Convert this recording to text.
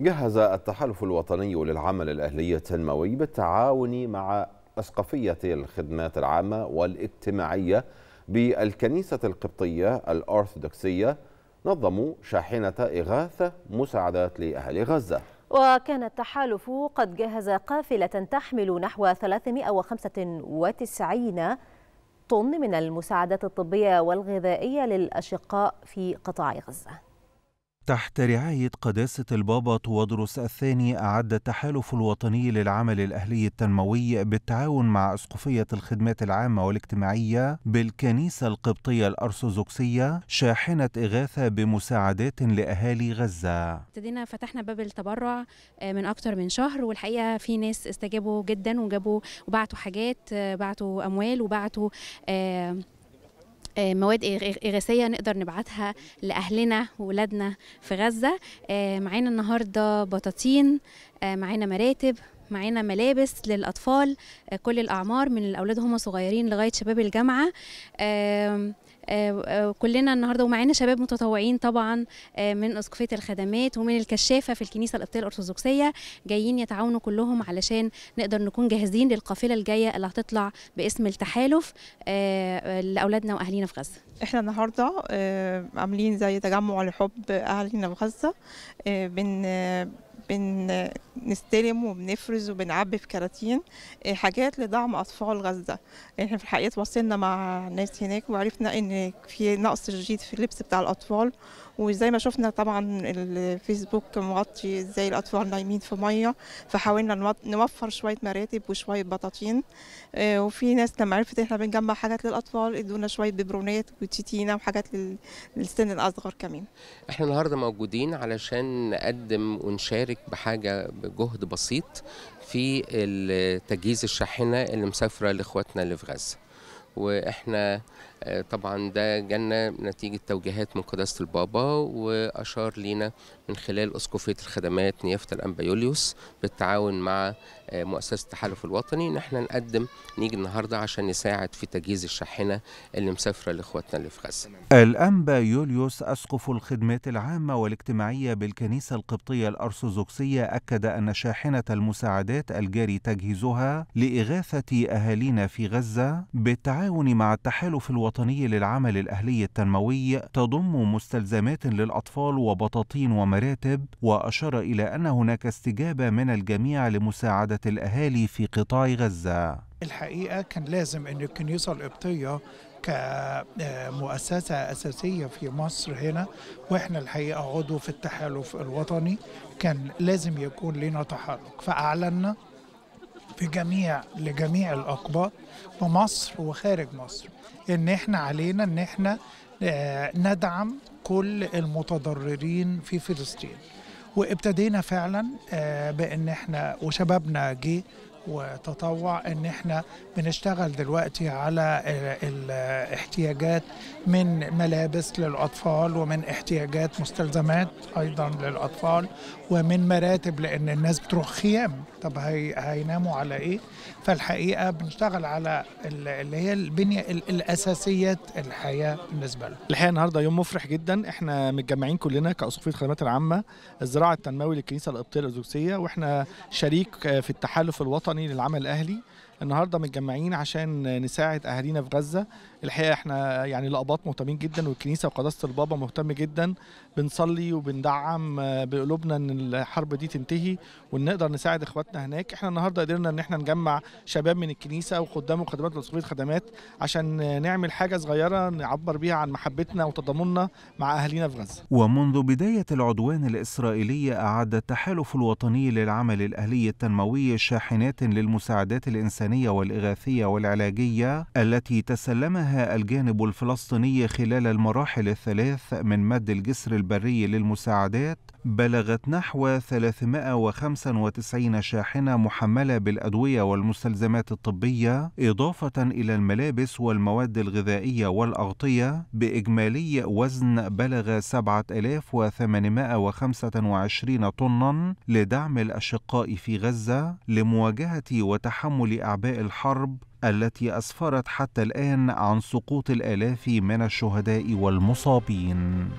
جهز التحالف الوطني للعمل الأهلي التنموي بالتعاون مع أسقفية الخدمات العامة والاجتماعية بالكنيسة القبطية الأرثوذكسية نظموا شاحنة إغاثة مساعدات لأهل غزة وكان التحالف قد جهز قافلة تحمل نحو 395 طن من المساعدات الطبية والغذائية للأشقاء في قطاع غزة تحت رعاية قداسة البابا توادروس الثاني أعد التحالف الوطني للعمل الأهلي التنموي بالتعاون مع أسقفية الخدمات العامة والاجتماعية بالكنيسة القبطية الأرثوذكسية شاحنة إغاثة بمساعدات لأهالي غزة ابتدينا فتحنا باب التبرع آه، من أكثر من شهر والحقيقة في ناس استجابوا جدا وجابوا وبعتوا حاجات آه، بعتوا أموال وبعتوا آه، آه، مواد إغاثية نقدر نبعتها لأهلنا وولادنا في غزة آه، معانا النهاردة بطاطين آه، معانا مراتب معانا ملابس للأطفال كل الأعمار من الأولاد هم صغيرين لغاية شباب الجامعة آه، آه، كلنا النهارده ومعانا شباب متطوعين طبعا آه، من اسقفيه الخدمات ومن الكشافه في الكنيسه القبطيه الارثوذكسيه جايين يتعاونوا كلهم علشان نقدر نكون جاهزين للقافله الجايه اللي هتطلع باسم التحالف لاولادنا واهالينا في غزه. احنا النهارده عاملين زي تجمع لحب اهالينا في غزه بن بنستلم وبنفرز وبنعبي في كراتين آه، حاجات لدعم اطفال غزه احنا في الحقيقه تواصلنا مع ناس هناك وعرفنا ان في نقص شديد في اللبس بتاع الاطفال وزي ما شفنا طبعا الفيسبوك مغطي ازاي الاطفال نايمين في ميه فحاولنا نوفر شويه مراتب وشويه بطاطين آه، وفي ناس لما عرفت احنا بنجمع حاجات للاطفال ادونا شويه ببرونات وتيتينا وحاجات للسن الاصغر كمان احنا النهارده موجودين علشان نقدم ونشارك بحاجه بجهد بسيط في تجهيز الشاحنه اللي مسافره لاخواتنا اللي في غزه واحنا آه، طبعا ده جالنا نتيجه توجيهات من قداسه البابا واشار لينا من خلال اسقفيه الخدمات نيافه الانبا يوليوس بالتعاون مع آه، مؤسسه التحالف الوطني ان احنا نقدم نيجي النهارده عشان نساعد في تجهيز الشاحنه اللي مسافره لاخواتنا اللي في غزه. الانبا يوليوس اسقف الخدمات العامه والاجتماعيه بالكنيسه القبطيه الارثوذكسيه اكد ان شاحنه المساعدات الجاري تجهيزها لاغاثه اهالينا في غزه بالتعاون بالتعاون مع التحالف الوطني للعمل الأهلي التنموي تضم مستلزمات للأطفال وبطاطين ومراتب وأشار إلى أن هناك استجابة من الجميع لمساعدة الأهالي في قطاع غزة الحقيقة كان لازم أن الكنيسة القبطية كمؤسسة أساسية في مصر هنا وإحنا الحقيقة عضو في التحالف الوطني كان لازم يكون لنا تحرك فأعلنا بجميع لجميع الاقباط بمصر وخارج مصر ان احنا علينا ان احنا آه، ندعم كل المتضررين في فلسطين وابتدينا فعلا آه، بان احنا وشبابنا جه وتطوع ان احنا بنشتغل دلوقتي على الاحتياجات من ملابس للاطفال ومن احتياجات مستلزمات ايضا للاطفال ومن مراتب لان الناس بتروح خيام طب هي هيناموا على ايه فالحقيقه بنشتغل على اللي هي البنيه الاساسيات الحياه بالنسبه لهم الحقيقه النهارده يوم مفرح جدا احنا متجمعين كلنا كاسقفيه الخدمات العامه الزراعه التنموي للكنيسه القبطيه الارثوذكسيه واحنا شريك في التحالف الوطني الوطني للعمل الاهلي النهارده متجمعين عشان نساعد اهالينا في غزه الحقيقه احنا يعني الاباط مهتمين جدا والكنيسه وقداسه البابا مهتم جدا بنصلي وبندعم آه، بقلوبنا ان الحرب دي تنتهي ونقدر نساعد اخواتنا هناك احنا النهارده قدرنا ان احنا نجمع شباب من الكنيسه وخدام وخدمات وصفية خدمات عشان نعمل حاجه صغيره نعبر بيها عن محبتنا وتضامننا مع اهالينا في غزه ومنذ بدايه العدوان الاسرائيلي اعاد التحالف الوطني للعمل الاهلي التنموي شاحنات للمساعدات الانسانيه الإنسانية والإغاثية والعلاجية التي تسلمها الجانب الفلسطيني خلال المراحل الثلاث من مد الجسر البري للمساعدات بلغت نحو 395 شاحنة محملة بالأدوية والمستلزمات الطبية إضافة إلى الملابس والمواد الغذائية والأغطية بإجمالي وزن بلغ 7825 طنا لدعم الأشقاء في غزة لمواجهة وتحمل أعباء أعباء الحرب التي أسفرت حتى الآن عن سقوط الآلاف من الشهداء والمصابين